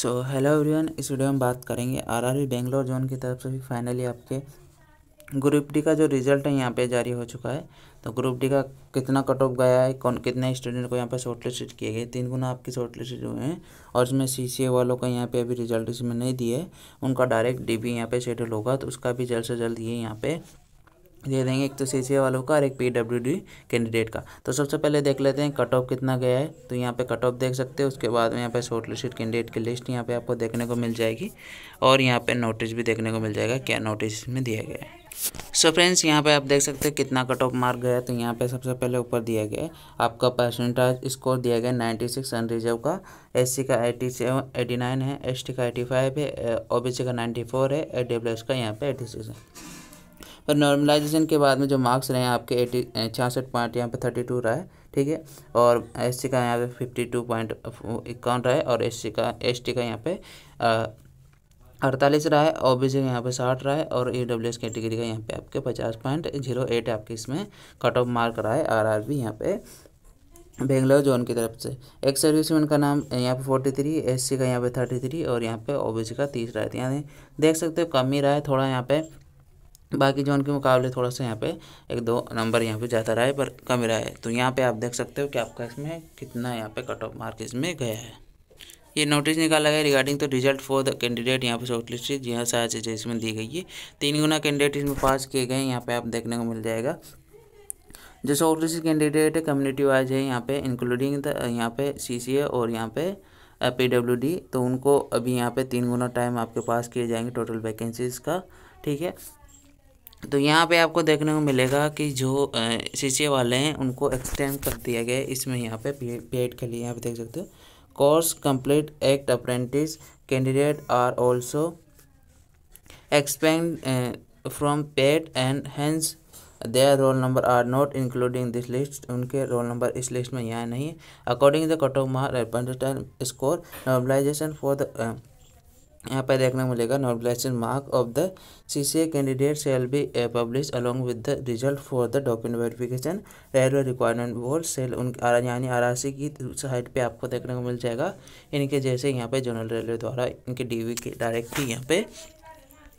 सो hello everyone इस video में बात करेंगे आरआरबी बेंगलोर जोन की तरफ से भी फाइनली आपके ग्रुप डी का जो रिजल्ट है यहाँ पे जारी हो चुका है तो ग्रुप डी का कितना कट ऑफ गया है कौन कितने स्टूडेंट को यहाँ पे शॉर्ट लिस्ट किए गए तीन गुना आपकी शॉर्ट लिस्टेड हुए हैं और इसमें सी सी ए वालों का यहाँ पे अभी रिजल्ट इसमें नहीं दिए उनका डायरेक्ट डी बी यहाँ पे शेड्यूल होगा तो उसका भी जल्द से जल्द ये यहाँ पे दे देंगे एक तो सी सी वालों का और एक पी कैंडिडेट का तो सबसे पहले देख लेते हैं कट ऑफ कितना गया है तो यहाँ पे कट ऑफ देख सकते हैं उसके बाद में यहाँ पे शॉर्ट लिस्टेड कैंडिडेट की लिस्ट यहाँ पे आपको देखने को मिल जाएगी और यहाँ पे नोटिस भी देखने को मिल जाएगा क्या नोटिस में दिया गया है सो फ्रेंड्स यहाँ पे आप देख सकते हैं कितना कट ऑफ मार्क गया तो यहाँ पे सबसे पहले ऊपर दिया गया है आपका परसेंटेज स्कोर दिया गया नाइन्टी सिक्स रिजर्व का एससी का एटी सेवन एटी नाइन है एसटी का एटी फाइव है ओबीसी का नाइन्टी फोर है ए का यहाँ पे एटी सिक्स है पर तो नॉर्मलाइजेशन के बाद में जो मार्क्स रहे हैं आपके एटी छियासठ पॉइंट यहाँ पर थर्टी टू रहा है ठीक है और एस सी का यहाँ पे फिफ्टी टू पॉइंट इक्यावन रहा है और एस सी का एस टी का यहाँ पे अड़तालीस रहा है ओ बी सी का यहाँ पे साठ रहा है और ई डब्ल्यू एस कैटेगरी का यहाँ पे आपके पचास पॉइंट जीरो एट आपके इसमें कट ऑफ मार्क रहा है आर आर बी यहाँ पे बेंगलोर जोन की तरफ से एक सर्विसमैन का नाम यहाँ पे फोर्टी थ्री एस सी का यहाँ पे थर्टी थ्री और यहाँ पे ओ बी सी का तीस रहा है तो यानी देख सकते हो कम ही रहा है थोड़ा यहाँ पे बाकी जोन के मुकाबले थोड़ा सा यहाँ पे एक दो नंबर यहाँ पे जाता रहा है पर कम रहा है तो यहाँ पे आप देख सकते हो कि आपका इसमें कितना यहाँ पे कट ऑफ मार्क इसमें गया है ये नोटिस निकाला गया रिगार्डिंग तो रिजल्ट फॉर द कैंडिडेट यहाँ पे शॉर्ट लिस्ट जी हाँ सारा चीज़ें इसमें दी गई है तीन गुना कैंडिडेट इसमें पास किए गए यहाँ पर आप देखने को मिल जाएगा जो shortlist candidate community wise है यहाँ पर इंक्लूडिंग द यहाँ पे सी और यहाँ पर पी डब्ल्यू डी तो उनको अभी यहाँ पर तीन गुना टाइम आपके पास किए जाएंगे टोटल वैकेंसीज का ठीक है तो यहाँ पे आपको देखने को मिलेगा कि जो शीशे वाले हैं उनको एक्सटेंड कर दिया गया है इसमें यहाँ पे पेड के लिए यहाँ पे देख सकते हो course complete act apprentice candidate are also expend from paid and hence their roll number are not including this list उनके रोल नंबर इस लिस्ट में यहाँ नहीं है according the cut off mark score normalization for the यहाँ पर देखने को मिलेगा normalization mark of the C C A candidate shall be publish along with the result for the document verification railway requirement board cell उन यानी are की site पे आपको देखने को मिल जाएगा इनके जैसे यहाँ पे जनरल रेलवे द्वारा इनके डी के डायरेक्टली यहाँ पे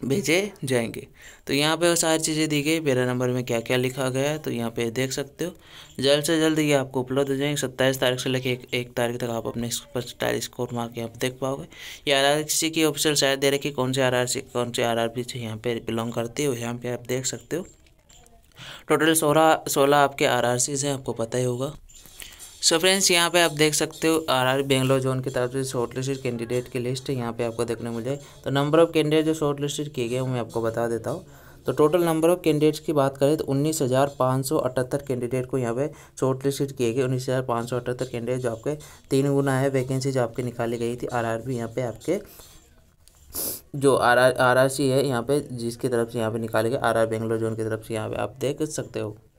भेजे जाएंगे तो यहाँ पे वो सारी चीज़ें दी गई मेरा नंबर में क्या क्या लिखा गया है तो यहाँ पे देख सकते हो जल्द से जल्द ये आपको उपलब्ध हो जाएंगे सत्ताईस तारीख से लेकर एक, एक तारीख तक आप अपने पर स्कोर मार्क यहाँ पर देख पाओगे ये आर की ऑफिशियल शायद दे रखी कौन से आर कौन से आर आर से यहाँ पर बिलोंग करती है यहाँ पर आप देख सकते हो टोटल सोलह सोलह आपके आर हैं आपको पता ही होगा सो फ्रेंड्स यहाँ पे आप देख सकते हो आर आर बेंगलोर जोन की तरफ से शॉर्ट लिस्टेड कैंडिडेट की लिस्ट है यहाँ पे आपको देखने को मिल जाए तो नंबर ऑफ कैंडिडेट जो शॉर्ट लिस्टेड किए गए वो मैं आपको बता देता हूँ तो टोटल नंबर ऑफ कैंडिडेट्स की बात करें तो उन्नीस हज़ार पाँच सौ अठहत्तर कैंडिडेट को यहाँ पे शॉर्ट लिस्टेड किए गए उन्नीस हज़ार पाँच सौ अठहत्तर कैंडिडेट जो आपके तीन गुना है वैकेंसी जो आपकी निकाली गई थी आर आर यहाँ पे आपके जो R R R R C है यहाँ पे जिसकी तरफ से यहाँ पे निकाले गए आर आर बेंगलोर जोन की तरफ से यहाँ पे आप देख सकते हो